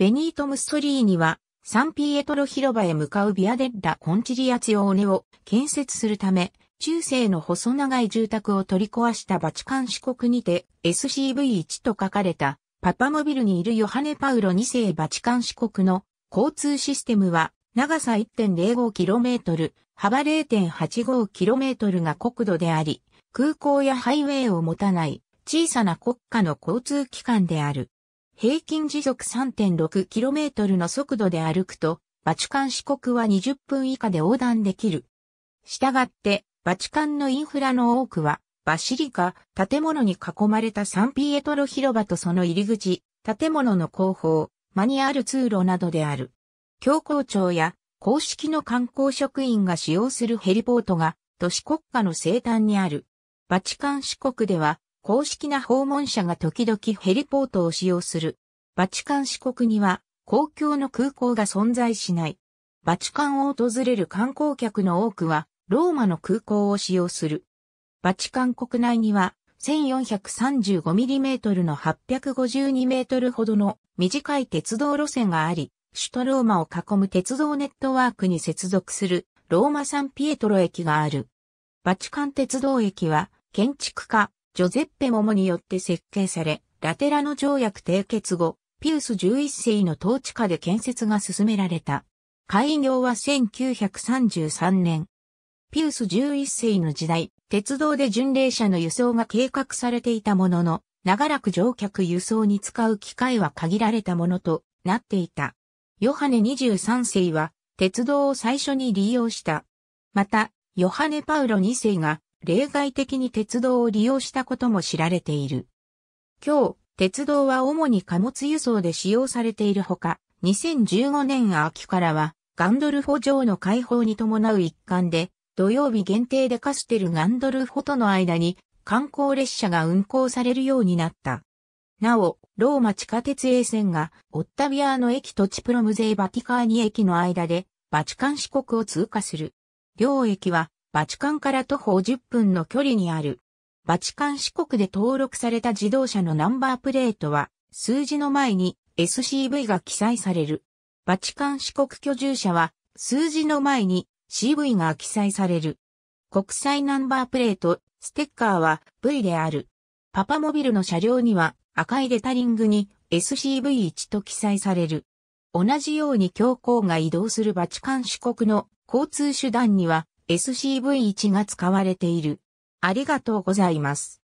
ベニート・ムッソリーニは、サンピエトロ広場へ向かうビアデッラ・コンチリアチオーネを建設するため、中世の細長い住宅を取り壊したバチカン四国にて SCV1 と書かれたパパモビルにいるヨハネ・パウロ2世バチカン四国の交通システムは長さ 1.05km、幅 0.85km が国土であり、空港やハイウェイを持たない小さな国家の交通機関である。平均時速 3.6km の速度で歩くと、バチカン四国は20分以下で横断できる。したがって、バチカンのインフラの多くは、バシリカ、建物に囲まれたサンピエトロ広場とその入り口、建物の後方、マニュアル通路などである。教皇庁や公式の観光職員が使用するヘリポートが都市国家の西端にある。バチカン市国では公式な訪問者が時々ヘリポートを使用する。バチカン市国には公共の空港が存在しない。バチカンを訪れる観光客の多くはローマの空港を使用する。バチカン国内には 1435mm の 852m ほどの短い鉄道路線があり、首都ローマを囲む鉄道ネットワークに接続するローマ・サン・ピエトロ駅がある。バチカン鉄道駅は建築家ジョゼッペ・モモによって設計され、ラテラの条約締結後、ピウス11世の統治下で建設が進められた。開業は1933年。ピウス11世の時代、鉄道で巡礼者の輸送が計画されていたものの、長らく乗客輸送に使う機会は限られたものとなっていた。ヨハネ23世は鉄道を最初に利用した。また、ヨハネ・パウロ2世が例外的に鉄道を利用したことも知られている。今日、鉄道は主に貨物輸送で使用されているほか、2015年秋からは、ガンドルフォ城の開放に伴う一環で、土曜日限定でカステルガンドルフォとの間に観光列車が運行されるようになった。なお、ローマ地下鉄衛線がオッタビアの駅とチプロムゼイバティカーニ駅の間でバチカン市国を通過する。両駅はバチカンから徒歩10分の距離にある。バチカン四国で登録された自動車のナンバープレートは、数字の前に SCV が記載される。バチカン四国居住者は、数字の前に CV が記載される。国際ナンバープレート、ステッカーは V である。パパモビルの車両には赤いレタリングに SCV1 と記載される。同じように教皇が移動するバチカン四国の交通手段には SCV1 が使われている。ありがとうございます。